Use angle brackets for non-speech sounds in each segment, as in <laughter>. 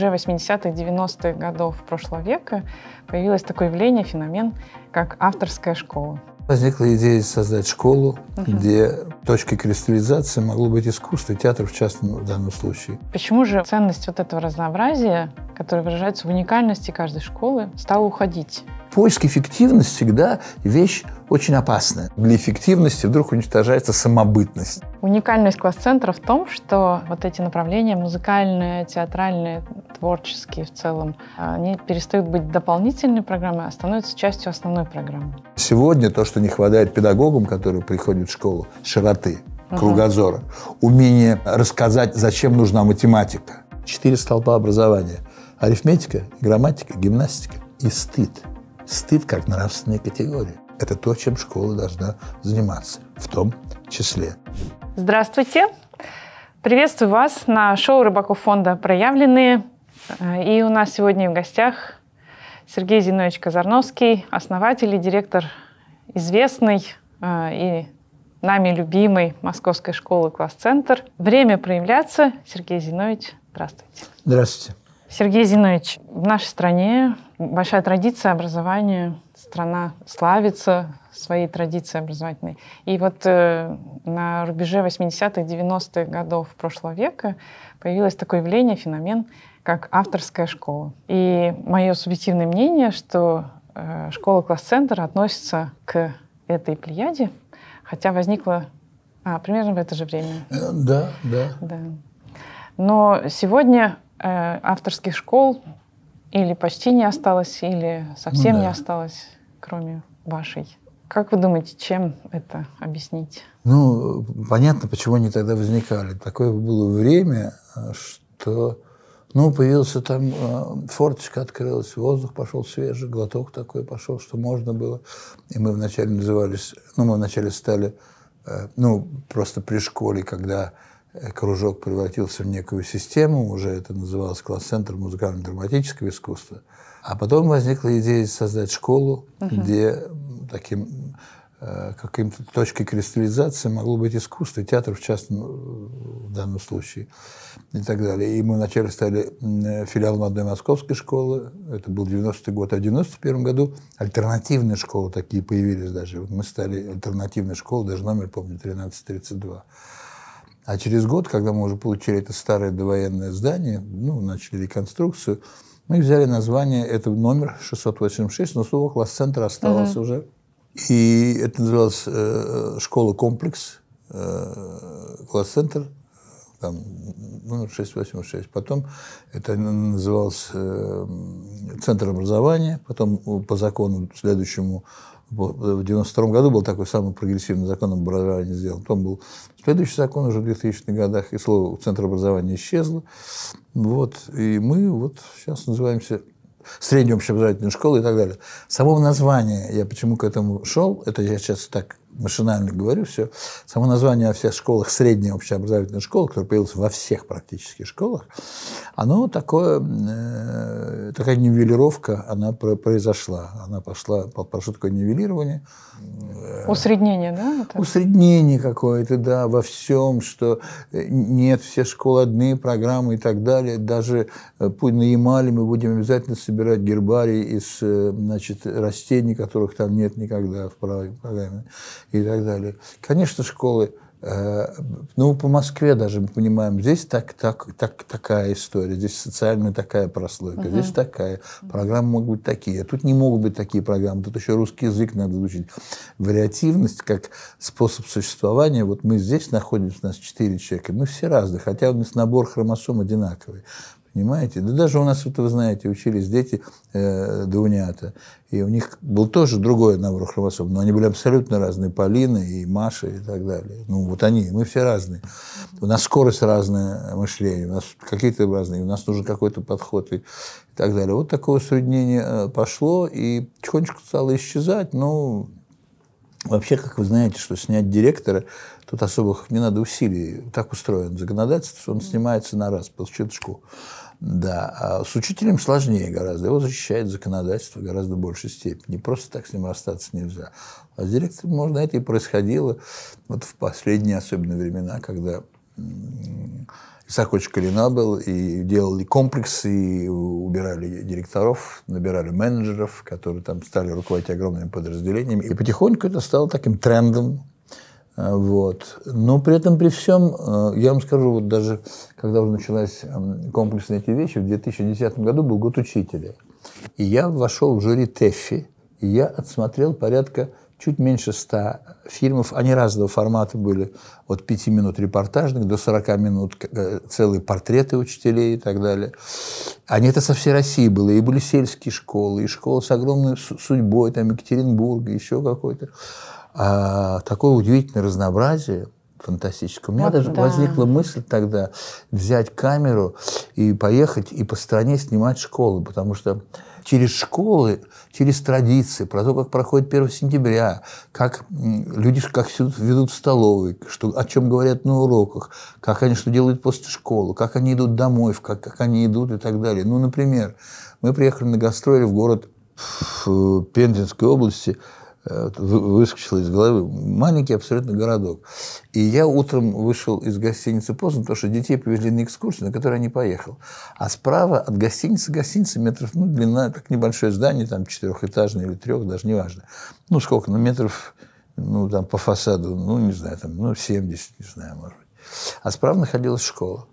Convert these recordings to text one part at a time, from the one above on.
рубеже 80-х, 90-х годов прошлого века появилось такое явление, феномен, как авторская школа. Возникла идея создать школу, угу. где точкой кристаллизации могло быть искусство, театр в частном в данном случае. Почему же ценность вот этого разнообразия, которое выражается в уникальности каждой школы, стала уходить? поиск эффективности всегда вещь очень опасная. Для эффективности вдруг уничтожается самобытность. Уникальность класс-центра в том, что вот эти направления, музыкальные, театральные, творческие в целом, они перестают быть дополнительной программой, а становятся частью основной программы. Сегодня то, что не хватает педагогам, которые приходят в школу, широты, кругозора, угу. умение рассказать, зачем нужна математика. Четыре столпа образования. Арифметика, грамматика, гимнастика и стыд стыд как нравственная категория. Это то, чем школа должна заниматься, в том числе. Здравствуйте! Приветствую вас на шоу рыбаков фонда «Проявленные». И у нас сегодня в гостях Сергей Зинович Казарновский, основатель и директор известной э, и нами любимой Московской школы «Класс-центр». Время проявляться. Сергей Зинович, здравствуйте. Здравствуйте. Сергей Зинович, в нашей стране большая традиция образования, страна славится своей традицией образовательной. И вот э, на рубеже 80-х, 90-х годов прошлого века появилось такое явление, феномен, как авторская школа. И мое субъективное мнение, что э, школа класс-центр относится к этой плеяде, хотя возникла а, примерно в это же время. Э, да, да. да. Но сегодня э, авторских школ или почти не осталось, или совсем ну, да. не осталось, кроме вашей. Как вы думаете, чем это объяснить? Ну, понятно, почему они тогда возникали. Такое было время, что, ну, появился там, э, форточка открылась, воздух пошел свежий, глоток такой пошел, что можно было. И мы вначале назывались, ну, мы вначале стали, э, ну, просто при школе, когда Э, кружок превратился в некую систему, уже это называлось класс-центр музыкально-драматического искусства. А потом возникла идея создать школу, угу. где таким э, каким-то точкой кристаллизации могло быть искусство, театр в частном э, в данном случае и так далее. И мы вначале стали филиалом одной московской школы, это был 90-й год, а в 91 году альтернативные школы такие появились даже. Вот мы стали альтернативной школой, даже номер, помню, 1332. А через год, когда мы уже получили это старое довоенное здание, ну, начали реконструкцию, мы взяли название, это номер 686, но слово класс-центр оставался угу. уже. И это называлось э, школа-комплекс, э, э класс-центр, там, номер 686. Потом это называлось э, центр образования, потом э, по закону следующему Э, в 92 году был такой самый прогрессивный закон об образовании сделан. Потом был следующий закон уже в 2000-х годах, и слово «центр образования» исчезло. Вот. И мы вот сейчас называемся средней общеобразовательной школой и так далее. Самого названия я почему к этому шел, это я сейчас так машинально говорю все. Само название о всех школах, средняя общеобразовательная школа, которая появилась во всех практически школах, оно такое, э, такая нивелировка, она произошла. Она пошла, пошло такое нивелирование. Э, Усреднение, да? Это? Усреднение какое-то, да, во всем, что э, нет, все школы одни, программы и так далее. Даже э, на Ямале мы будем обязательно собирать гербарий из значит, растений, которых там нет никогда в программе и так далее. Конечно, школы, э, ну, по Москве даже мы понимаем, здесь так, так, так, такая история, здесь социальная такая прослойка, угу. здесь такая, программы могут быть такие, тут не могут быть такие программы, тут еще русский язык надо изучить. Вариативность как способ существования, вот мы здесь находимся, у нас четыре человека, мы все разные, хотя у нас набор хромосом одинаковый. Понимаете? Да даже у нас, вот вы знаете, учились дети э, Даунята. И у них был тоже другой набор хромосом, но они были абсолютно разные. Полина и Маша и так далее. Ну, вот они, мы все разные. У нас скорость разная мышление, у нас какие-то разные, у нас нужен какой-то подход и, и так далее. Вот такое усреднение э, пошло, и потихонечку стало исчезать, но Вообще, как вы знаете, что снять директора, тут особых не надо усилий. Так устроен законодательство, что он снимается на раз, по щелчку. Да, а с учителем сложнее гораздо. Его защищает законодательство гораздо большей степени. Просто так с ним расстаться нельзя. А с директором, можно это и происходило вот в последние особенно времена, когда Исакович Калина был, и делали комплексы, и убирали директоров, набирали менеджеров, которые там стали руководить огромными подразделениями. И потихоньку это стало таким трендом. Э, вот. Но при этом, при всем, э, я вам скажу, вот даже когда уже началась эм, комплексные эти вещи, в 2010 году был год учителя. И я вошел в жюри ТЭФИ, и я отсмотрел порядка чуть меньше ста фильмов. Они разного формата были, от пяти минут репортажных до 40 минут э, целые портреты учителей и так далее. Они это со всей России было. И были сельские школы, и школы с огромной судьбой, там Екатеринбург, еще какой-то. А, такое удивительное разнообразие – фантастического. У меня даже да. возникла мысль тогда взять камеру и поехать и по стране снимать школы, потому что через школы, через традиции, про то, как проходит 1 сентября, как люди как ведут столовые, что, о чем говорят на уроках, как они что делают после школы, как они идут домой, как, как они идут и так далее. Ну, например, мы приехали на гастроли в город в Пензенской области – Э, выскочил из головы. Маленький абсолютно городок. И я утром вышел из гостиницы поздно, потому что детей повезли на экскурсию, на которую я не поехал. А справа от гостиницы гостиница метров, ну, длина, как небольшое здание, там четырехэтажное или трех, даже неважно. Ну, сколько, ну, метров, ну, там, по фасаду, ну, не знаю, там, ну, 70, не знаю, может быть. А справа находилась школа.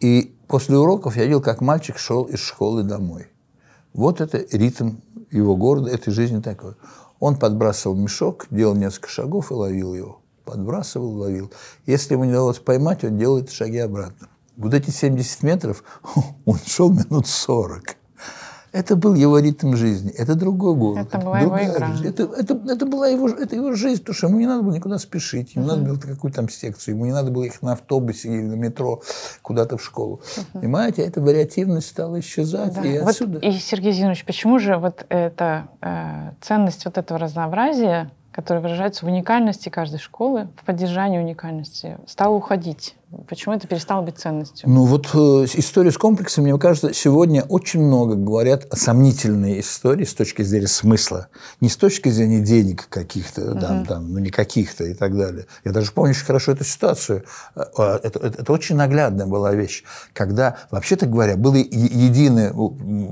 И после уроков я видел, как мальчик шел из школы домой. Вот это ритм его города, этой жизни такой. Он подбрасывал мешок, делал несколько шагов и ловил его. Подбрасывал, ловил. Если ему не удалось поймать, он делает шаги обратно. Вот эти 70 метров <laughs> он шел минут 40. Это был его ритм жизни, это другой город, Это была его игра. Жизнь. Это, это, это была его, это его жизнь, потому что ему не надо было никуда спешить, ему uh надо было какую-то там секцию, ему не надо было их на автобусе или на метро куда-то в школу. Uh-huh. Понимаете, эта вариативность стала исчезать да. и вот отсюда. И, Сергей Зинович, почему же вот эта э, ценность вот этого разнообразия, которая выражается в уникальности каждой школы, в поддержании уникальности, стала уходить? Почему это перестало быть ценностью? Ну вот э, историю с комплексом, мне кажется, сегодня очень много говорят о сомнительной истории с точки зрения смысла. Не с точки зрения денег каких-то, угу. там, там, ну не каких-то и так далее. Я даже помню очень хорошо эту ситуацию. Э, э, это, это, это очень наглядная была вещь, когда, вообще-то говоря, было единое,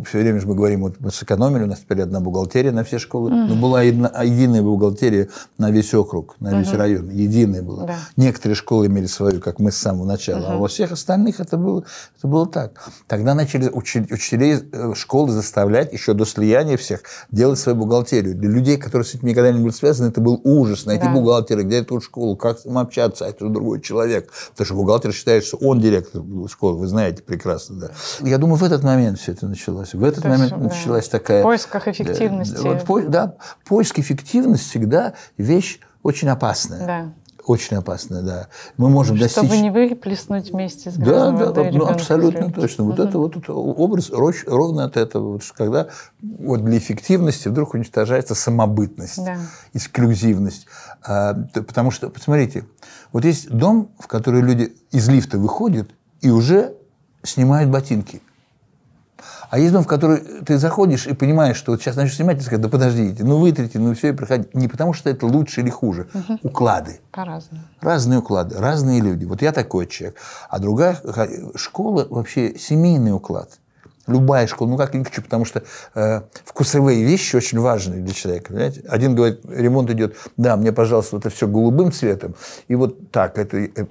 все время же мы говорим, вот мы сэкономили, у нас теперь одна бухгалтерия на все школы, угу. но была една, единая бухгалтерия на весь округ, на весь угу. район, единая была. Да. Некоторые школы имели свою, как мы сами самого начала, uh-huh. а во всех остальных это было, это было так. Тогда начали учителей э, школы заставлять еще до слияния всех делать свою бухгалтерию. Для людей, которые с этим никогда не были связаны, это был ужас. Найти да. бухгалтера, где эту школу, как с ним общаться, а это другой человек. Потому что бухгалтер считает, что он директор школы, вы знаете прекрасно. Да. Я думаю, в этот момент все это началось. В этот Совершенно, момент да. началась такая... В поисках эффективности. Да, вот, да, поиск эффективности всегда вещь очень опасная. Да. Очень опасно, да. Мы можем Чтобы достичь... Чтобы не выплеснуть вместе с Да, да, да, ну, абсолютно ребенка. точно. Вот это вот это образ ровно от этого. Вот, когда вот для эффективности вдруг уничтожается самобытность, да. эксклюзивность. А, потому что, посмотрите, вот есть дом, в который люди из лифта выходят и уже снимают ботинки. А есть дом, в который ты заходишь и понимаешь, что вот сейчас начнешь снимать, и сказать, да подождите, ну вытрите, ну все, и приходите. Не потому что это лучше или хуже. Угу. Уклады. По-разному. Разные уклады, разные люди. Вот я такой человек. А другая школа вообще семейный уклад. Любая школа, ну как легче, потому что э, вкусовые вещи очень важны для человека. Понимаете? Один говорит, ремонт идет, да, мне, пожалуйста, это все голубым цветом. И вот так, это э,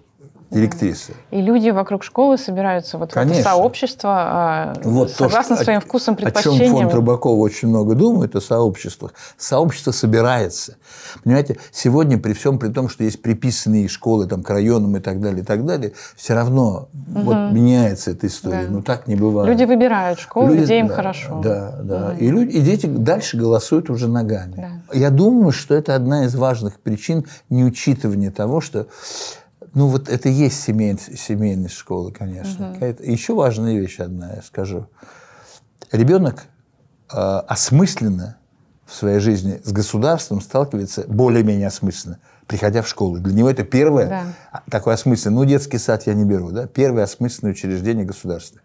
электрисы. И люди вокруг школы собираются вот Конечно. это сообщество, а, вот согласно то, что, своим вкусам, предпочтениям. О чем фонд Рыбакова очень много думает, о сообществах. Сообщество собирается. Понимаете, сегодня при всем при том, что есть приписанные школы там, к районам и так далее, и так далее, все равно угу. вот меняется эта история. Да. Ну, так не бывает. Люди выбирают школу, люди, где им да, хорошо. Да, да. Угу. И, люди, и дети дальше голосуют уже ногами. Да. Я думаю, что это одна из важных причин неучитывания того, что ну вот это и есть семейная семейная школа, конечно. Угу. Еще важная вещь одна, я скажу. Ребенок э, осмысленно в своей жизни с государством сталкивается более-менее осмысленно, приходя в школу. Для него это первое да. А, такое осмысленное. Ну, детский сад я не беру, да? Первое осмысленное учреждение государства.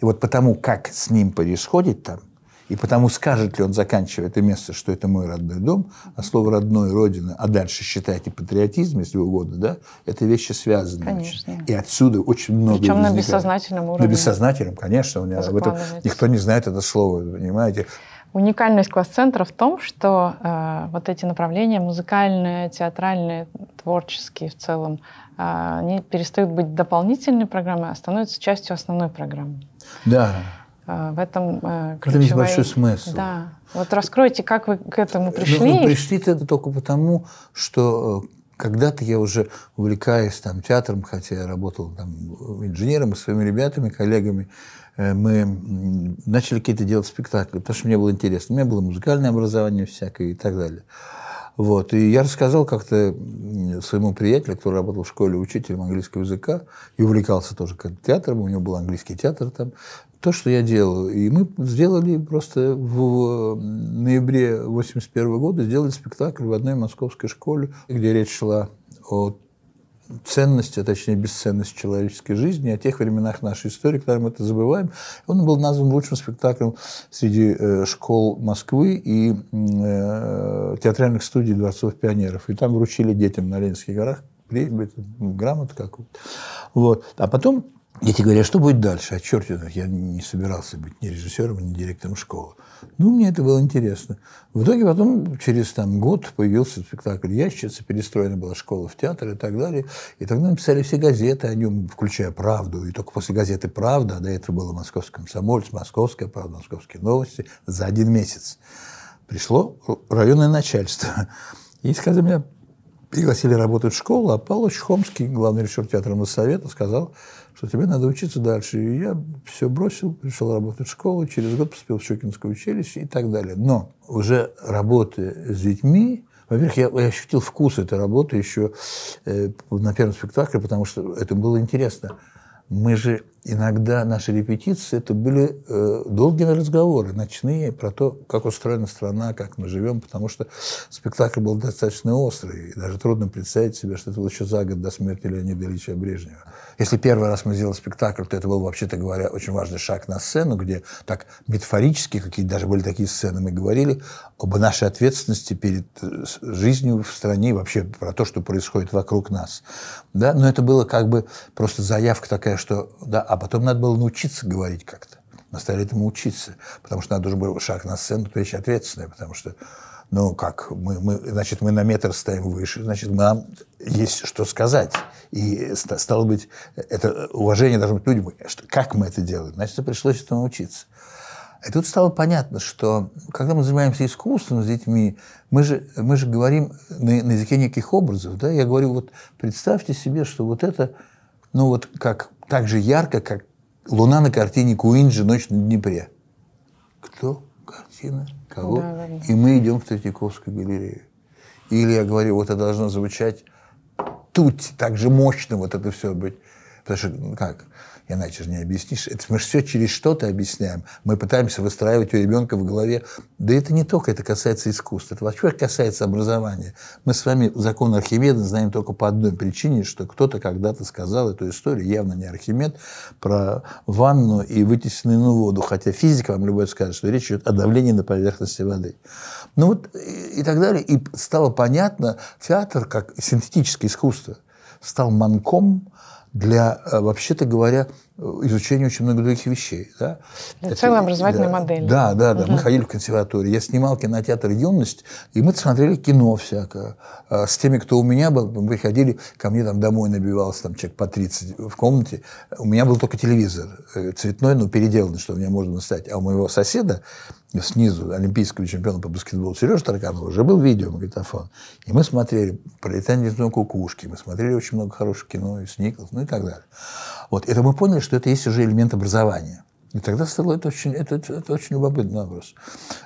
И вот потому, как с ним происходит там, и потому скажет ли он, заканчивая это место, что это мой родной дом, а слово «родной», «родина», а дальше считайте патриотизм, если угодно, да, это вещи связаны. И отсюда очень много Причем возникает. на бессознательном уровне. На бессознательном, конечно. У меня об этом никто не знает это слово, понимаете. Уникальность класс центра в том, что э, вот эти направления, музыкальные, театральные, творческие в целом, э, они перестают быть дополнительной программой, а становятся частью основной программы. Да. Э, в этом ключевой... Э, в этом есть большой смысл. Да. Вот раскройте, как вы к этому пришли. Ну, пришли-то только потому, что э, когда-то я уже увлекаясь там театром, хотя я работал там инженером и своими ребятами, коллегами, мы начали какие-то делать спектакли, потому что мне было интересно. У меня было музыкальное образование всякое и так далее. Вот. И я рассказал как-то своему приятелю, который работал в школе учителем английского языка и увлекался тоже театром, у него был английский театр там, то, что я делаю. И мы сделали просто в э, ноябре 1981 года, сделали спектакль в одной московской школе, где речь шла о ценности, а точнее бесценности человеческой жизни, о тех временах нашей истории, когда мы это забываем. Он был назван лучшим спектаклем среди э, школ Москвы и э, театральных студий дворцов пионеров. И там вручили детям на Ленинских горах грамоту какую-то. Вот. А потом Дети говорят, а что будет дальше? А черт его знает, я не собирался быть ни режиссером, ни директором школы. Ну, мне это было интересно. В итоге потом, через там, год, появился спектакль «Ящица», перестроена была школа в театр и так далее. И тогда написали все газеты о нем, включая «Правду». И только после газеты «Правда», а до этого было «Московский комсомольц», «Московская правда», «Московские новости» за один месяц. Пришло районное начальство. И сказали мне, пригласили работать в школу, а Павлович Хомский, главный режиссер театра Моссовета, сказал, что тебе надо учиться дальше. И я все бросил, пришел работать в школу, через год поступил в Щукинское училище и так далее. Но уже работая с детьми, во-первых, я, я ощутил вкус этой работы еще э, на первом спектакле, потому что это было интересно. Мы же иногда наши репетиции это были э, долгие разговоры, ночные, про то, как устроена страна, как мы живем, потому что спектакль был достаточно острый, и даже трудно представить себе, что это было еще за год до смерти Леонида Ильича Брежнева. Если первый раз мы сделали спектакль, то это был, вообще-то говоря, очень важный шаг на сцену, где так метафорически, какие даже были такие сцены, мы говорили об нашей ответственности перед э, жизнью в стране, вообще про то, что происходит вокруг нас. Да? Но это было как бы просто заявка такая, что да, а потом надо было научиться говорить как-то. Настали этому учиться. Потому что надо уже был шаг на сцену, то есть ответственное, Потому что, ну как, мы, мы, значит, мы на метр стоим выше, значит, нам есть что сказать. И стало быть, это уважение должно быть людям. Что, как мы это делаем? Значит, пришлось этому учиться. И тут стало понятно, что когда мы занимаемся искусством с детьми, мы же, мы же говорим на, на языке неких образов. Да? Я говорю, вот представьте себе, что вот это, ну вот как так же ярко, как луна на картине Куинджи «Ночь на Днепре». Кто? Картина? Кого? Да, да, да. И мы идем в Третьяковскую галерею. Или я говорю, вот это должно звучать тут, так же мощно вот это все быть. Потому что, ну, как, Иначе же не объяснишь. Это мы же все через что-то объясняем. Мы пытаемся выстраивать у ребенка в голове. Да это не только это касается искусства. Это вообще касается образования. Мы с вами закон Архимеда знаем только по одной причине, что кто-то когда-то сказал эту историю, явно не Архимед, про ванну и вытесненную воду. Хотя физик вам любой скажет, что речь идет о давлении на поверхности воды. Ну вот и так далее. И стало понятно, театр как синтетическое искусство стал манком для, э, вообще-то говоря, изучение очень много других вещей. Да? Это, целая образовательная да, модель. Да, да, да. Угу. Мы ходили в консерваторию. Я снимал кинотеатр «Юность», и мы смотрели кино всякое. А, с теми, кто у меня был, мы приходили, ко мне там домой набивался там человек по 30 в комнате. У меня был только телевизор э, цветной, но переделанный, что у меня можно стать. А у моего соседа снизу, олимпийского чемпиона по баскетболу Сережа Тарканова, уже был видеомагнитофон. И мы смотрели «Пролетание кукушки», мы смотрели очень много хорошего кино, и с ну и так далее. Вот. Это мы поняли, что что это есть уже элемент образования. И тогда стало это очень, это, это очень любопытный вопрос.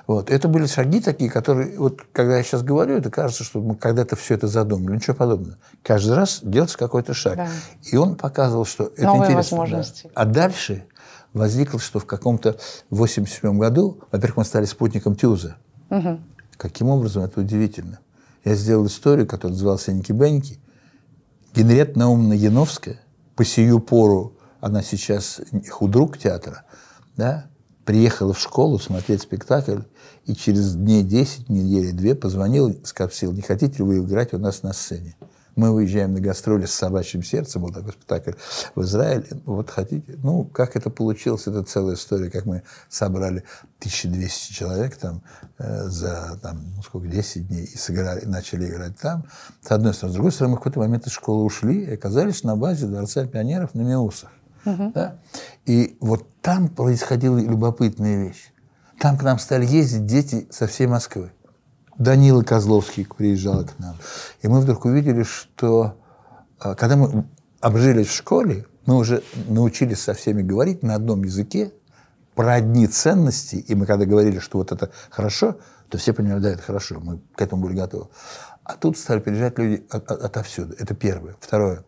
Вот. Это были шаги такие, которые, вот когда я сейчас говорю, это кажется, что мы когда-то все это задумали. Ничего подобного. Каждый раз делался какой-то шаг. Да. И он показывал, что Новые это интересно. Возможности. Да. А дальше возникло, что в каком-то 87 году, во-первых, мы стали спутником Тюза. Угу. Каким образом? Это удивительно. Я сделал историю, которая называлась «Эники-беники». Генриетта Наумна Яновская по сию пору она сейчас худрук театра, да, приехала в школу смотреть спектакль, и через дней 10, недели две позвонил, скопсил, не хотите ли вы играть у нас на сцене? Мы выезжаем на гастроли с «Собачьим сердцем», был такой спектакль в Израиле. Вот хотите? Ну, как это получилось, это целая история, как мы собрали 1200 человек там э, за, там, ну, сколько, 10 дней, и сыграли, начали играть там. С одной стороны. С другой стороны, мы в какой-то момент из школы ушли и оказались на базе Дворца пионеров на Меусах. Угу. Да? И вот там происходила любопытная вещь. Там к нам стали ездить дети со всей Москвы. Данила Козловский приезжал к нам. И мы вдруг увидели, что а, когда мы обжились в школе, мы уже научились со всеми говорить на одном языке про одни ценности. И мы когда говорили, что вот это хорошо, то все понимали, да, это хорошо, мы к этому были готовы. А тут стали приезжать люди от, от, отовсюду. Это первое. Второе.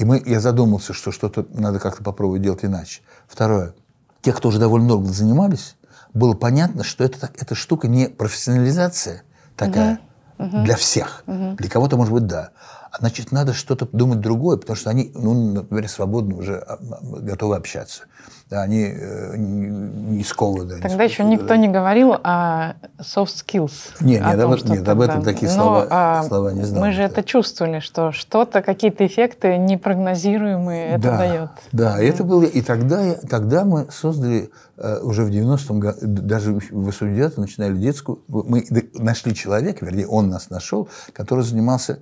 И мы, я задумался, что что-то надо как-то попробовать делать иначе. Второе. Те, кто уже довольно долго занимались, было понятно, что это, эта штука не профессионализация такая угу. для всех. Угу. Для кого-то, может быть, да значит, надо что-то думать другое, потому что они, ну, например, свободно уже а, готовы общаться. Да, они э, не скованы. Тогда не еще никто да. не говорил о soft skills. Нет, нет, том, об, нет об этом такие Но, ну, слова, а, слова не знаю. Мы же это чувствовали, что что-то, какие-то эффекты непрогнозируемые это да, дает. Да, mm. это было... И тогда, тогда мы создали э, уже в 90-м году, даже в 89-м начинали детскую... Мы нашли человека, вернее, он нас нашел, который занимался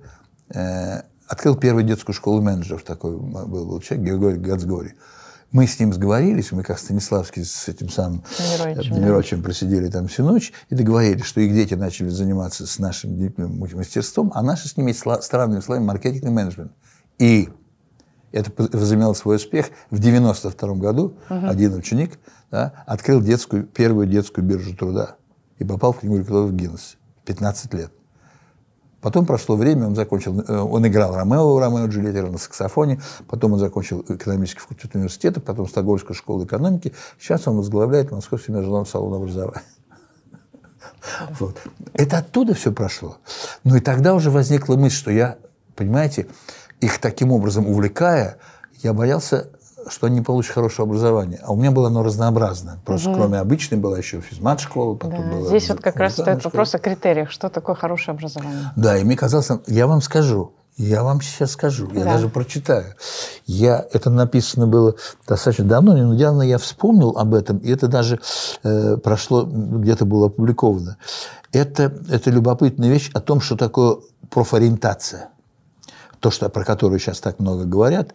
Э, открыл первую детскую школу менеджеров, такой был, был человек, Григорий Гацгори. Мы с ним сговорились, мы как Станиславский с этим самым Мирочем э, да. просидели там всю ночь и договорились, что их дети начали заниматься с нашим ну, мастерством, а наши с ними сла- странными словами маркетинг и менеджмент. И это возымело свой успех. В 92 году угу. один ученик да, открыл детскую, первую детскую биржу труда и попал в книгу рекордов Гиннесса. 15 лет. Потом прошло время, он закончил, э, он играл Ромео, Ромео Джульетти на саксофоне, потом он закончил экономический факультет университета, потом Стокгольмскую школу экономики. Сейчас он возглавляет Московский международный салон образования. Вот. Это оттуда все прошло. Но ну и тогда уже возникла мысль, что я, понимаете, их таким образом увлекая, я боялся что не получат хорошее образование. А у меня было оно разнообразное. Просто угу. кроме обычной была еще физмат-школа. Потом да. была Здесь вот как раз стоит школа. вопрос о критериях. Что такое хорошее образование? Да, и мне казалось, я вам скажу. Я вам сейчас скажу, я даже прочитаю. Я, это написано было достаточно давно, но недавно я вспомнил об этом, и это даже э, прошло, где-то было опубликовано. Это, это любопытная вещь о том, что такое профориентация то, что, про которую сейчас так много говорят,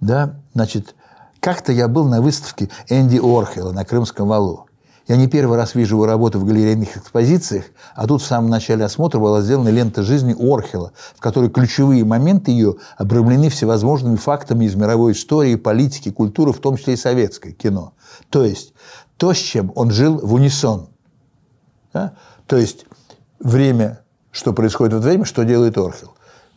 да, значит, как-то я был на выставке Энди Орхела на Крымском валу. Я не первый раз вижу его работу в галерейных экспозициях, а тут в самом начале осмотра была сделана лента жизни Орхела, в которой ключевые моменты ее обрамлены всевозможными фактами из мировой истории, политики, культуры, в том числе и советское кино. То есть то, с чем он жил в унисон. Да? То есть время, что происходит в это время, что делает Орхел.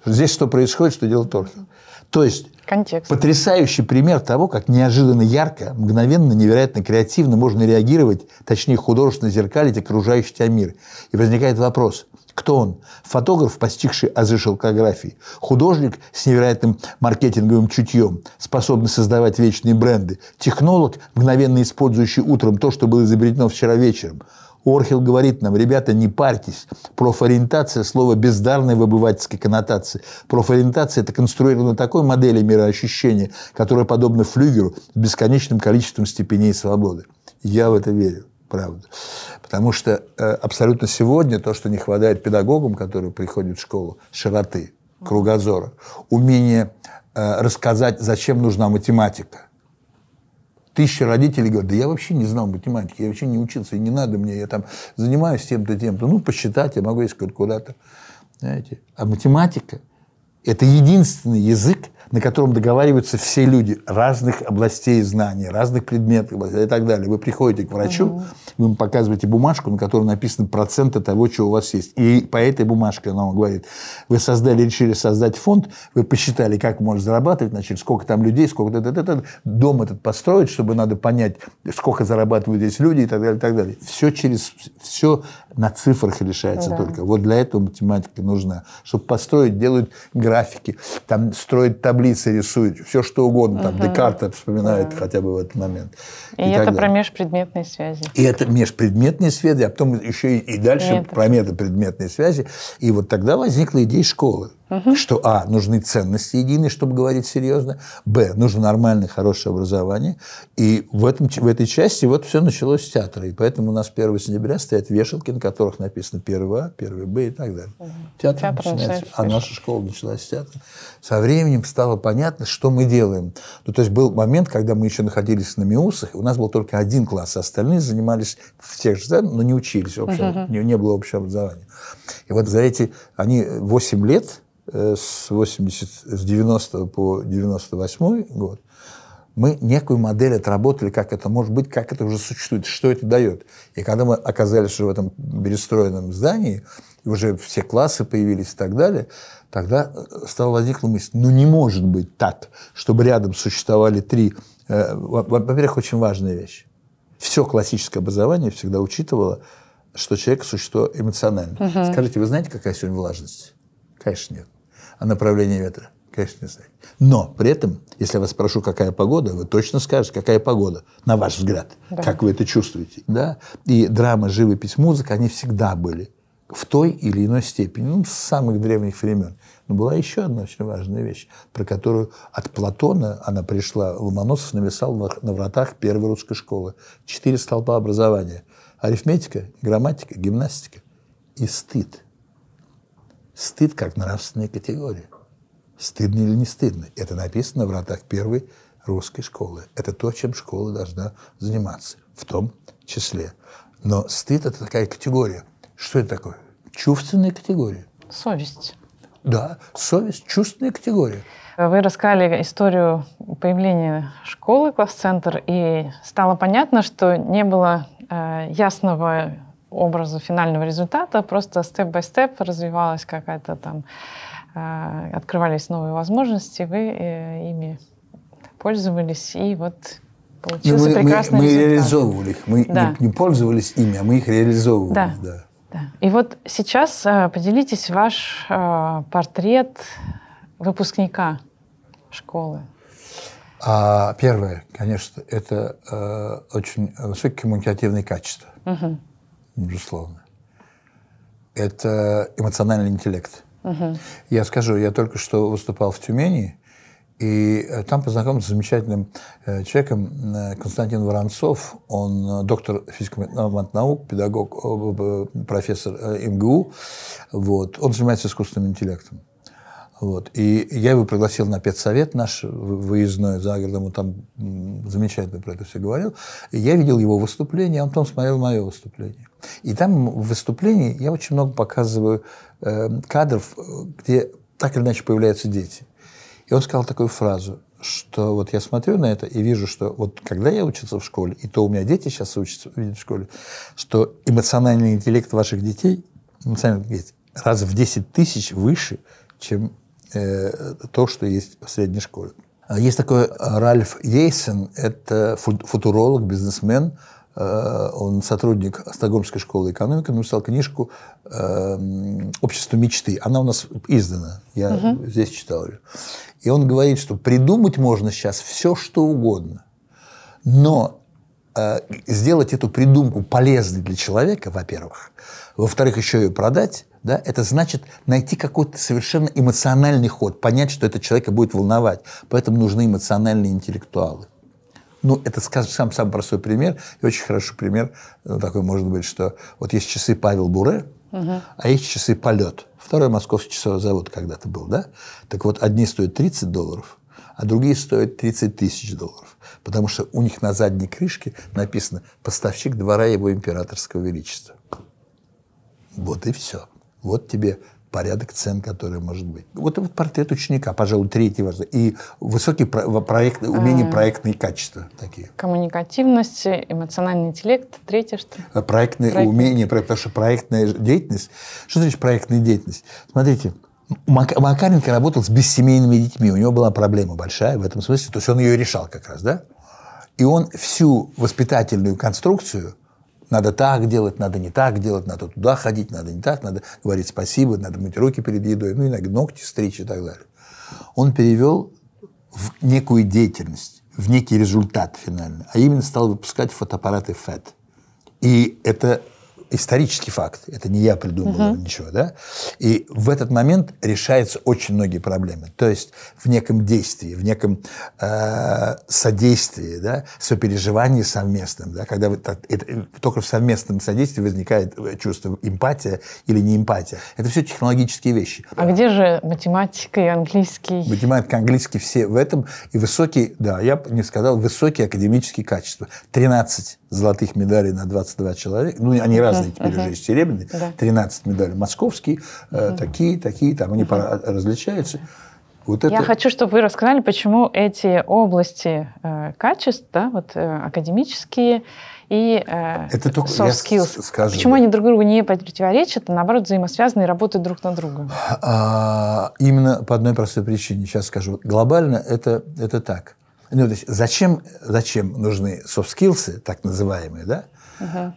Здесь что происходит, что делает Торхин. То есть Контекст. потрясающий пример того, как неожиданно ярко, мгновенно, невероятно креативно можно реагировать, точнее художественно зеркалить окружающий тебя мир. И возникает вопрос, кто он? Фотограф, постигший азы шелкографии. Художник с невероятным маркетинговым чутьем, способный создавать вечные бренды. Технолог, мгновенно использующий утром то, что было изобретено вчера вечером – Орхил говорит нам, ребята, не парьтесь. Профориентация – слово бездарной в обывательской коннотации. Профориентация – это конструировано такой модели мироощущения, которая подобна флюгеру с бесконечным количеством степеней свободы. Я в это верю правда. Потому что э, абсолютно сегодня то, что не хватает педагогам, которые приходят в школу, широты, кругозора, умение э, рассказать, зачем нужна математика, Тысяча родителей говорят, да я вообще не знал математики, я вообще не учился, и не надо мне, я там занимаюсь тем-то, тем-то. Ну, посчитать я могу, есть калькулятор. Знаете? А математика – это единственный язык, на котором договариваются все люди разных областей знаний, разных предметов и так далее. Вы приходите к врачу, вы ему показываете бумажку, на которой написаны проценты того, чего у вас есть. И по этой бумажке она вам говорит, вы создали, решили создать фонд, вы посчитали, как можно зарабатывать, значит, сколько там людей, сколько... Дом этот построить, чтобы надо понять, сколько зарабатывают здесь люди и так далее, и так далее. Все через... Все на цифрах решается да. только. Вот для этого математика нужна. Чтобы построить, делают графики, там строят таблицы, рисуют, все что угодно. Там угу. Декарта вспоминают да. хотя бы в этот момент. И, и это про межпредметные связи. И это межпредметные связи, а потом еще и, и дальше Метод. про метапредметные связи. И вот тогда возникла идея школы. Угу. Что, а, нужны ценности единые, чтобы говорить серьезно, б, нужно нормальное, хорошее образование. И в, этом, в этой части вот все началось с театра. И поэтому у нас 1 сентября стоят вешалки, на которых написано 1 А, 1 Б и так далее. Угу. Театр, театр начинается. А наша школа началась с театра. Со временем стало понятно, что мы делаем. Ну, то есть был момент, когда мы еще находились на МИУСах, и у нас был только один класс, а остальные занимались в тех же, но не учились, общего, угу. не, не было общего образования. И вот за эти, они 8 лет Э, с, 80, с 90 по 98 год, мы некую модель отработали, как это может быть, как это уже существует, что это дает. И когда мы оказались уже в этом перестроенном здании, уже все классы появились и так далее, тогда э, стала возникла мысль, ну не может быть так, чтобы рядом существовали три... Э, во-первых, очень важная вещь. Все классическое образование всегда учитывало, что человек существо эмоциональное. Угу. Скажите, вы знаете, какая сегодня влажность? Конечно, нет о направлении ветра? Конечно, не знаете. Но при этом, если я вас спрошу, какая погода, вы точно скажете, какая погода, на ваш взгляд, да. как вы это чувствуете. Да? И драма, живопись, музыка, они всегда были в той или иной степени, ну, с самых древних времен. Но была еще одна очень важная вещь, про которую от Платона она пришла. Ломоносов нависал на вратах первой русской школы. Четыре столпа образования. Арифметика, грамматика, гимнастика и стыд. Стыд как нравственная категория. Стыдно или не стыдно? Это написано в вратах первой русской школы. Это то, чем школа должна заниматься, в том числе. Но стыд – это такая категория. Что это такое? Чувственная категория. Совесть. Да, совесть – чувственная категория. Вы рассказали историю появления школы «Класс-центр», и стало понятно, что не было э, ясного образу финального результата, просто степ-бай-степ развивалась какая-то там, э, открывались новые возможности, вы э, ими пользовались, и вот получился ну, мы, прекрасный мы, мы результат. реализовывали их, мы да. не, не пользовались ими, а мы их реализовывали. Да. Да. Да. И вот сейчас э, поделитесь ваш портрет выпускника школы. А, первое, конечно, это э, очень высокие коммуникативные качества. Угу безусловно. Это эмоциональный интеллект. Угу. Я скажу, я только что выступал в Тюмени, и э, там познакомился с замечательным э, человеком э, Константин Воронцов. Он доктор физико-математических наук, педагог, профессор МГУ. Вот. Он занимается искусственным интеллектом. Вот. И я его пригласил на педсовет наш выездной за городом, он там замечательно про это все говорил. И я видел его выступление, он там смотрел мое выступление. И там в выступлении я очень много показываю э, кадров, э, где так или иначе появляются дети. И он сказал такую фразу, что вот я смотрю на это и вижу, что вот когда я учился в школе, и то у меня дети сейчас учатся в школе, что эмоциональный интеллект ваших детей, эмоциональный интеллект, раз в 10 тысяч выше, чем Э, то, что есть в средней школе. А есть такой э, Ральф Ейсен, это футуролог, бизнесмен, э, он сотрудник Стокгольмской школы экономики, он написал книжку эм, «Общество мечты». Она у нас издана, я угу. здесь читал ее. И он говорит, что придумать можно сейчас все, что угодно, но сделать эту придумку полезной для человека, во-первых, во-вторых, еще ее продать – да, это значит найти какой-то совершенно эмоциональный ход, понять, что этот человека будет волновать. Поэтому нужны эмоциональные интеллектуалы. Ну, это сам самый простой пример, и очень хороший пример ну, такой может быть, что вот есть часы Павел Буре, угу. а есть часы полет. Второй московский часовой завод когда-то был, да? Так вот, одни стоят 30 долларов, а другие стоят 30 тысяч долларов. Потому что у них на задней крышке написано «Поставщик двора его императорского величества». Вот и все. Вот тебе порядок цен, который может быть. Вот, вот портрет ученика, пожалуй, третий важный. И высокие про проект, умения, а. проектные качества такие. Коммуникативность, эмоциональный интеллект, третье что? Проектные проект. умения, потому что проектная деятельность. Что значит проектная деятельность? Смотрите, Мак Макаренко работал с бессемейными детьми. У него была проблема большая в этом смысле. То есть он ее решал как раз, да? И он всю воспитательную конструкцию – надо так делать, надо не так делать, надо туда ходить, надо не так, надо говорить спасибо, надо мыть руки перед едой, ну, иногда ногти стричь и так далее. Он перевел в некую деятельность, в некий результат финальный, а именно стал выпускать фотоаппараты FET. И это исторический факт. Это не я придумал угу. ничего, да? И в этот момент решаются очень многие проблемы. То есть в неком действии, в неком э, содействии, да, сопереживании совместном, да, когда вы, так, это, только в совместном содействии возникает э, чувство эмпатия или не эмпатия. Это все технологические вещи. А где же математика и английский? Математика, английский все в этом. И высокие, да, я не сказал, высокие академические качества. 13 золотых медалей на 22 человека. Ну, они разные uh-huh. теперь uh-huh. уже из серебряные. Да. 13 медалей московские, uh-huh. такие, такие, там они uh-huh. различаются. Вот это... Я хочу, чтобы вы рассказали, почему эти области э, качеств, да, вот э, академические и э, это только soft skills, скажу, почему они друг другу не противоречат, а наоборот взаимосвязаны и работают друг на друга? А, именно по одной простой причине. Сейчас скажу. Глобально это, это так. Ну, то есть зачем, зачем нужны софт-скиллсы, так называемые, да? Uh-huh.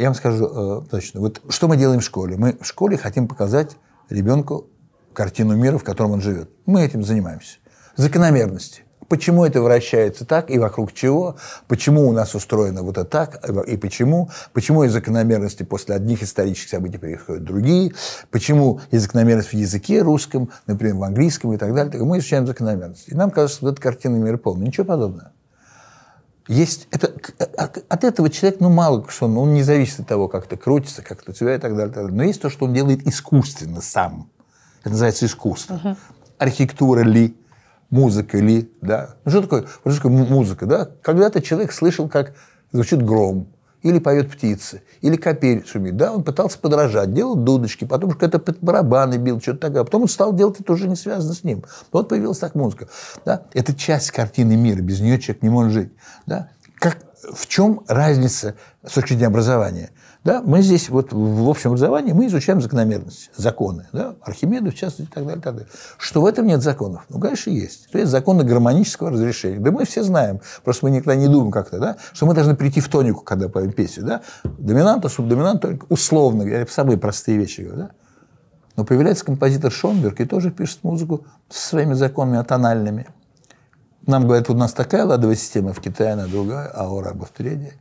Я вам скажу э, точно. Вот что мы делаем в школе? Мы в школе хотим показать ребенку картину мира, в котором он живет. Мы этим занимаемся. Закономерности почему это вращается так и вокруг чего, почему у нас устроено вот это так и почему, почему из закономерности после одних исторических событий происходят другие, почему из закономерности в языке русском, например, в английском и так далее. Мы изучаем закономерности. И нам кажется, что вот эта картина мира полная. Ничего подобного. Есть, это, а, а, от этого человек, ну, мало что, он, он не зависит от того, как ты крутится, как ты тебя и так далее, так далее. Но есть то, что он делает искусственно сам. Это называется искусство. Uh-huh. Архитектура ли, музыка ли, да. Ну, что такое, что такое музыка, да? Когда-то человек слышал, как звучит гром, или поет птицы, или капель шумит, да, он пытался подражать, делал дудочки, потом что-то барабаны бил, что-то такое, а потом он стал делать это уже не связано с ним. Вот появилась так музыка, да. Это часть картины мира, без нее человек не может жить, да. Как, в чем разница с точки зрения образования – да, мы здесь вот в общем образовании мы изучаем закономерность, законы, да, Архимеда, в частности, и так далее, и так далее. Что в этом нет законов? Ну, конечно, есть. То есть законы гармонического разрешения. Да мы все знаем, просто мы никогда не думаем как-то, да, что мы должны прийти в тонику, когда поем песню, да, доминанта, субдоминанта, только условно, я самые простые вещи говорю, да. Но появляется композитор Шонберг и тоже пишет музыку со своими законами атональными. Нам говорят, у нас такая ладовая система, в Китае она другая, а у рабов третья.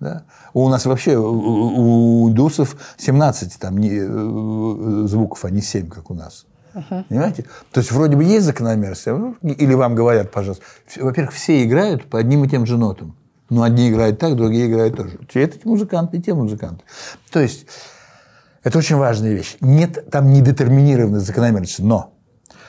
Да? У нас вообще, у индусов 17 там, не, э, звуков, а не 7, как у нас. Uh-huh. Понимаете? То есть вроде бы есть закономерность, а или вам говорят, пожалуйста. Во-первых, все играют по одним и тем же нотам. Но ну, одни играют так, другие играют тоже. те это музыканты, и те музыканты. То есть это очень важная вещь. Нет там недетерминированной закономерности, но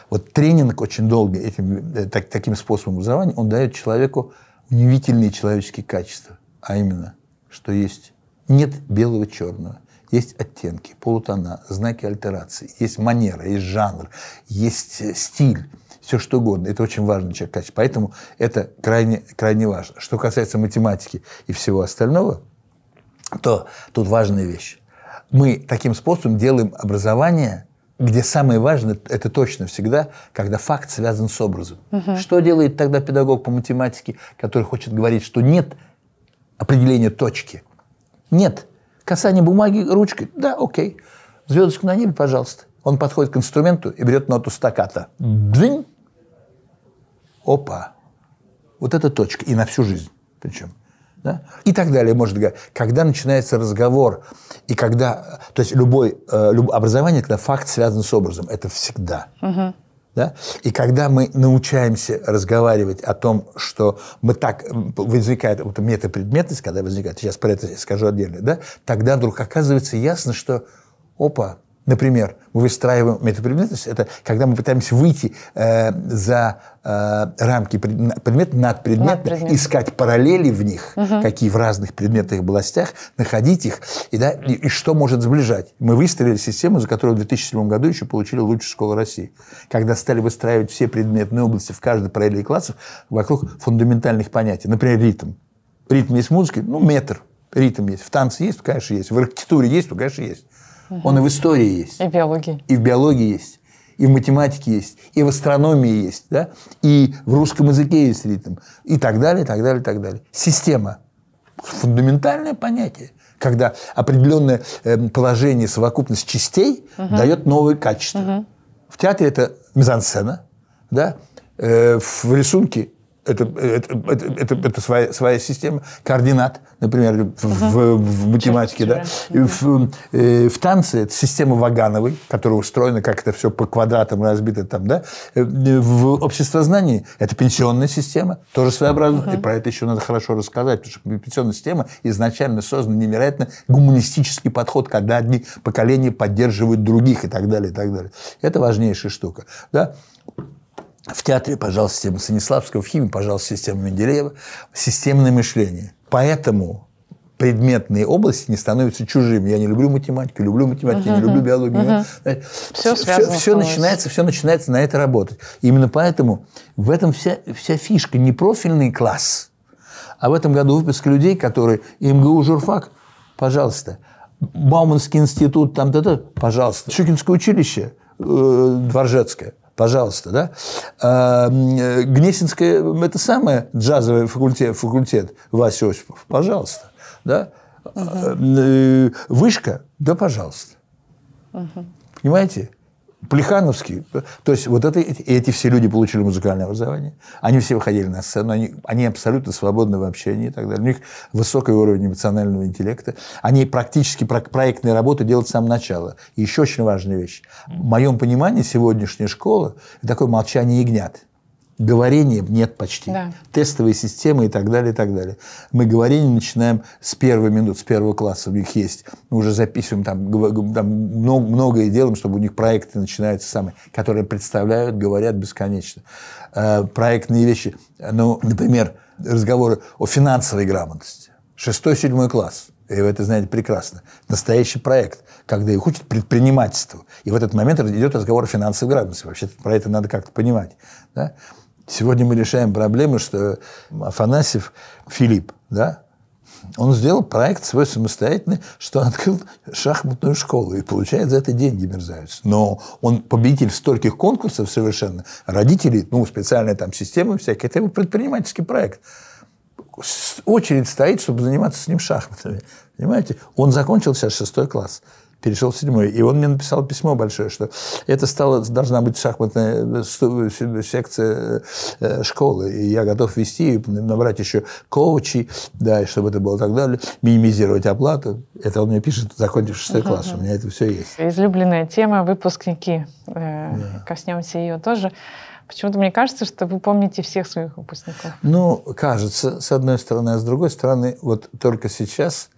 вот тренинг очень долгий этим, э, так, таким способом образования, он дает человеку удивительные человеческие качества, а именно что есть нет белого черного, есть оттенки, полутона, знаки альтерации, есть манера, есть жанр, есть э, стиль, все что угодно. Это очень важно человек качество. Поэтому это крайне, крайне важно. Что касается математики и всего остального, то тут важная вещь. Мы таким способом делаем образование, где самое важное, это точно всегда, когда факт связан с образом. Угу. Что делает тогда педагог по математике, который хочет говорить, что нет – определение точки. Нет. Касание бумаги ручкой. Да, окей. звездочку на небе, пожалуйста. Он подходит к инструменту и берет ноту стаката. Дзынь. Опа. Вот это точка. И на всю жизнь. Причем. Да? И так далее, может Когда начинается разговор, и когда... Э, то есть любой, э, любое образование, когда факт связан с образом, это всегда. Угу. Да? И когда мы научаемся разговаривать о том, что мы так возникает вот метапредметность, когда возникает, сейчас про это скажу отдельно, да, тогда вдруг оказывается ясно, что опа, Например, мы выстраиваем метапредметность, это когда мы пытаемся выйти э, за э, рамки предмет, предмет над предметом, искать параллели в них, угу. какие в разных предметных областях, находить их, и, да, и, и что может сближать. Мы выстроили систему, за которую в 2007 году еще получили лучшую школу России, когда стали выстраивать все предметные области в каждой параллели классов вокруг фундаментальных понятий. Например, ритм. Ритм есть в музыке, ну, метр. Ритм есть. В танце есть, конечно, есть. В архитектуре есть, ну, конечно, есть. Он и в истории есть. И в биологии. И в биологии есть. И в математике есть, и в астрономии есть, да? и в русском языке есть ритм, и так далее, и так далее, и так далее. Система. Фундаментальное понятие когда определенное эм, положение, совокупность частей угу. дает новые качества. Угу. В театре это мизансцена, да? Э, в рисунке это, это, это, это, это своя, своя система координат, например, в, в, математике, да. В, э, в танце это система Вагановой, которая устроена, как это все по квадратам разбито там, да. Э, в обществознании это пенсионная система, тоже своеобразная, угу. и про это еще надо хорошо рассказать, потому что пенсионная система изначально создана невероятно гуманистический подход, когда одни поколения поддерживают других и так далее, и так далее. Это важнейшая штука, да. В театре, пожалуй система Станиславского, в химии, пожалуй система Менделеева, системное мышление. Поэтому предметные области не становятся чужими. Я не люблю математику, люблю математику, uh-huh. не люблю биологию. Uh-huh. Знаете, все, все, все начинается, все начинается на это работать. именно поэтому в этом вся, вся фишка. Не профильный класс, а в этом году выпуск людей, которые МГУ журфак, пожалуйста, Бауманский институт, там, то, то, пожалуйста, Щукинское училище, э, Дворжецкое, пожалуйста, да. Эм, э, Гнесинская, это самое, джазовый факультет, факультет Вася Осипов, пожалуйста, да. Угу. Вышка, да, пожалуйста. Угу. Понимаете? Плехановский. То есть вот это, эти все люди получили музыкальное образование. Они все выходили на сцену, они, они абсолютно свободны в общении и так далее. У них высокий уровень эмоционального интеллекта. Они практически проектные работы делают с самого начала. И еще очень важная вещь. В моем понимании сегодняшняя школа – это такое молчание ягнят говорения нет почти. Да. Тестовые системы и так далее, и так далее. Мы говорение начинаем с первой минуты, с первого класса. У них есть, мы уже записываем там, там много, многое делаем, чтобы у них проекты начинаются самые, которые представляют, говорят бесконечно. Э, проектные вещи. Ну, например, разговоры о финансовой грамотности. Шестой, седьмой класс. И вы это знаете прекрасно. Настоящий проект, когда их учат предпринимательству. И в этот момент идет разговор о финансовой грамотности. Вообще про это надо как-то понимать. Да? Сегодня мы решаем проблему, что Афанасьев Филипп, да, он сделал проект свой самостоятельный, что открыл шахматную школу и получает за это деньги мерзавец. Но он победитель стольких конкурсов совершенно. Родители, ну, специальная там система всякая, это его предпринимательский проект. Очередь стоит, чтобы заниматься с ним шахматами. Понимаете? Он закончил сейчас шестой класс перешел в седьмой. И он мне написал письмо большое, что это стало, должна быть шахматная э, э, э, секция школы. И я готов вести, набрать еще коучей, да, и чтобы это было так далее, минимизировать оплату. Это он мне пишет, закончив шестой угу. класс. У меня это все есть. Излюбленная тема выпускники. Да. Коснемся ее тоже. Почему-то мне кажется, что вы помните всех своих выпускников. Ну, кажется, с одной стороны, а с другой стороны, вот только сейчас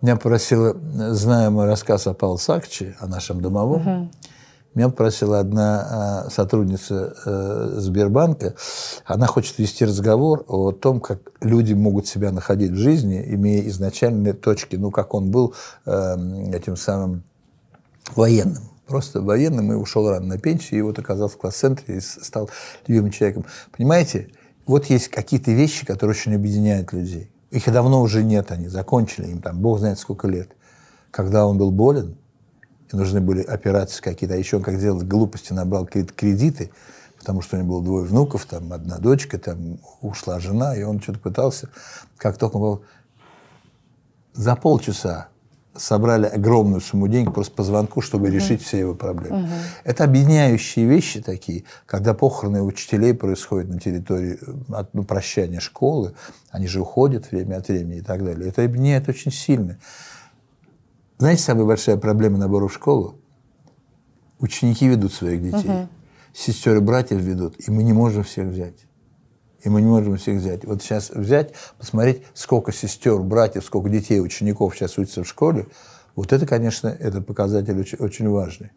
меня просила, зная мой рассказ о Павле Сакче, о нашем домовом, угу. меня просила одна а, сотрудница э, Сбербанка, она хочет вести разговор о том, как люди могут себя находить в жизни, имея изначальные точки, ну, как он был э, этим самым военным просто военным и ушел рано на пенсию, и вот оказался в класс-центре и стал любимым человеком. Понимаете, вот есть какие-то вещи, которые очень объединяют людей. Их давно уже нет, они закончили, им там бог знает сколько лет. Когда он был болен, и нужны были операции какие-то, а еще он как делал глупости, набрал какие-то кредиты, потому что у него было двое внуков, там одна дочка, там ушла жена, и он что-то пытался. Как только был... За полчаса собрали огромную сумму денег просто по звонку, чтобы угу. решить все его проблемы. Угу. Это объединяющие вещи такие, когда похороны учителей происходят на территории э, ну, прощания школы, они же уходят время от времени и так далее. Это объединяет очень сильно. Знаете, самая большая проблема набора в школу? Ученики ведут своих детей. Угу сестер и братьев ведут, и мы не можем всех взять и мы не можем всех взять. Вот сейчас взять, посмотреть, сколько сестер, братьев, сколько детей, учеников сейчас учатся в школе, вот это, конечно, это показатель очень, очень важный.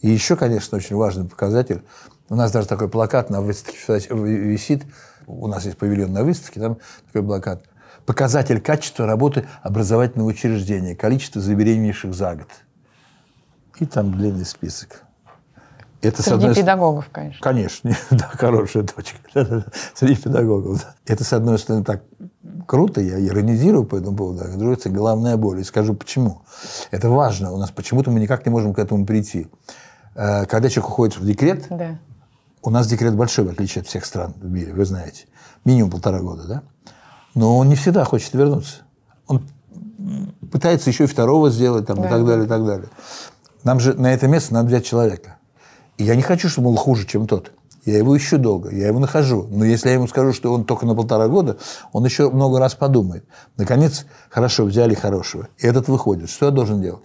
И еще, конечно, очень важный показатель. У нас даже такой плакат на выставке висит. У нас есть павильон на выставке, там такой плакат. Показатель качества работы образовательного учреждения, количество забеременевших за год. И там длинный список. Это, Среди одной... педагогов, конечно. Конечно, <laughs> да, хорошая точка. <laughs> Среди педагогов, да. Это, с одной стороны, так круто, я иронизирую по этому поводу, а с другой стороны, главная боль. И скажу, почему. Это важно. У нас почему-то мы никак не можем к этому прийти. Э, когда человек уходит в декрет, да. у нас декрет большой, в отличие от всех стран в мире, вы знаете. Минимум полтора года, да? Но он не всегда хочет вернуться. Он пытается еще и второго сделать там, да. и так далее, и так далее. Нам же на это место надо взять человека – я не хочу, чтобы он хуже, чем тот. Я его ищу долго, я его нахожу. Но если я ему скажу, что он только на полтора года, он еще много раз подумает. Наконец, хорошо, взяли хорошего. И этот выходит. Что я должен делать?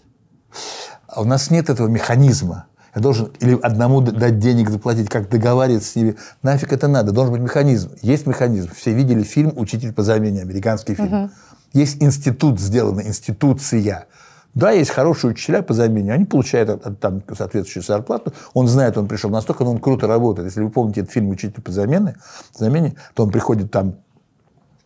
А у нас нет этого механизма. Я должен или одному дать денег заплатить, как договариваться с ними. Нафиг это надо? Должен быть механизм. Есть механизм. Все видели фильм «Учитель по замене», американский фильм. Угу. Есть институт сделанный, институция. Да, есть хорошие учителя по замене, они получают там соответствующую зарплату. Он знает, он пришел настолько, но он круто работает. Если вы помните этот фильм «Учитель по замене», замене то он приходит там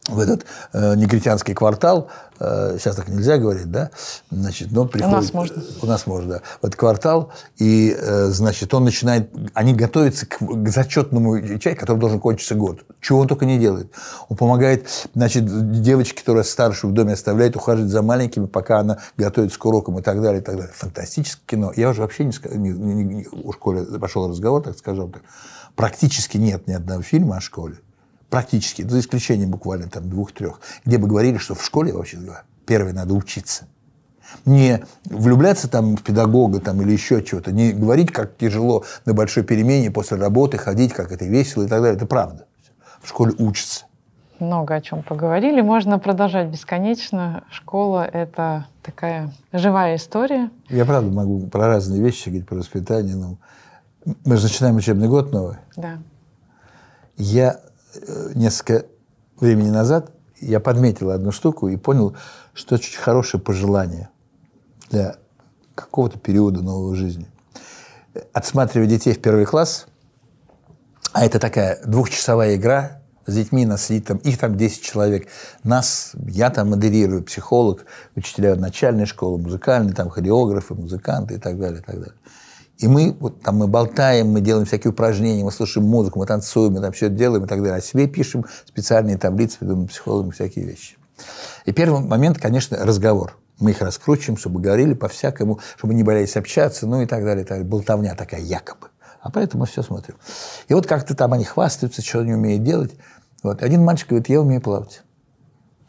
в этот э, негритянский квартал, э, сейчас так нельзя говорить, да, значит, но приходит... У нас можно. У нас можно, да. В этот квартал, и, э, значит, он начинает... Они готовятся к, к зачетному чай, который должен кончиться год. Чего он только не делает. Он помогает, значит, девочке, которая старшую в доме оставляет, ухаживать за маленькими, пока она готовится к урокам и так далее, и так далее. Фантастическое кино. Я уже вообще не... не, не, не у школе пошел разговор, так скажем так. Практически нет ни одного фильма о школе практически, за исключением буквально там двух-трех, где бы говорили, что в школе, вообще первое надо учиться. Не влюбляться там в педагога там, или еще чего-то, не говорить, как тяжело на большой перемене после работы ходить, как это весело и так далее. Это правда. В школе учатся. Много о чем поговорили. Можно продолжать бесконечно. Школа — это такая живая история. Я, правда, могу про разные вещи говорить, про воспитание. Но мы же начинаем учебный год новый. Да. Я Э, несколько времени назад я подметил одну штуку и понял, что это очень хорошее пожелание для какого-то периода новой жизни. Отсматривая детей в первый класс, а это такая двухчасовая игра, с детьми нас сидит там, их там 10 человек, нас, я там модерирую, психолог, учителя начальной школы, музыкальные там хореографы, музыканты и так далее, и так далее. И мы, вот там мы болтаем, мы делаем всякие упражнения, мы слушаем музыку, мы танцуем, мы там все это делаем и так далее. А себе пишем специальные таблицы, придумаем психологам всякие вещи. И первый момент, конечно, разговор. Мы их раскручиваем, чтобы говорили по-всякому, чтобы не боялись общаться, ну и так далее. Так далее. Болтовня такая якобы. А поэтому все смотрим. И вот как-то там они хвастаются, что они умеют делать. Вот. Один мальчик говорит, я умею плавать.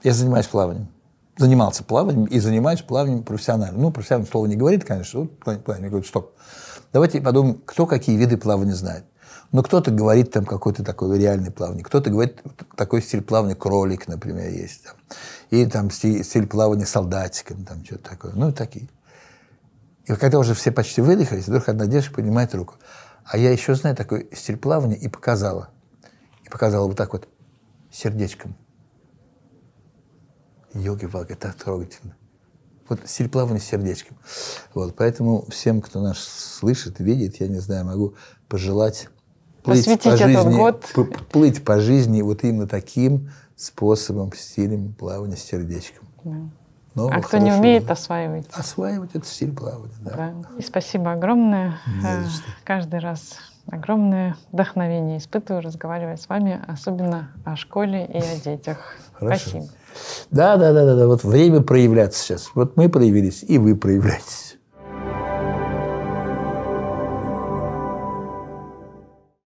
Я занимаюсь плаванием занимался плаванием и занимаюсь плаванием профессионально. Ну, профессионально слово не говорит, конечно, вот плавание говорит, стоп. Давайте подумаем, кто какие виды плавания знает. Но кто-то говорит там какой-то такой реальный плавник, кто-то говорит такой стиль плавания кролик, например, есть. Там. И там стиль, стиль плавания солдатиком, там что-то такое. Ну, такие. И когда уже все почти выдохлись, вдруг одна девушка поднимает руку. А я еще знаю такой стиль плавания и показала. И показала вот так вот сердечком. Йоги, палки так трогательно. Вот стиль плавания с сердечком. Вот, поэтому всем, кто нас слышит, видит, я не знаю, могу пожелать плыть по жизни, год. плыть по жизни вот именно таким способом, стилем плавания с сердечком. Да. Но ну, а кто не умеет, осваивать. Осваивать – этот стиль плавания, да. да. И спасибо огромное. Э, каждый раз огромное вдохновение испытываю, разговаривая с вами, особенно о школе и о детях. Хорошо. Спасибо. Да, да, да, да, да. Вот время проявляться сейчас. Вот мы проявились, и вы проявляетесь.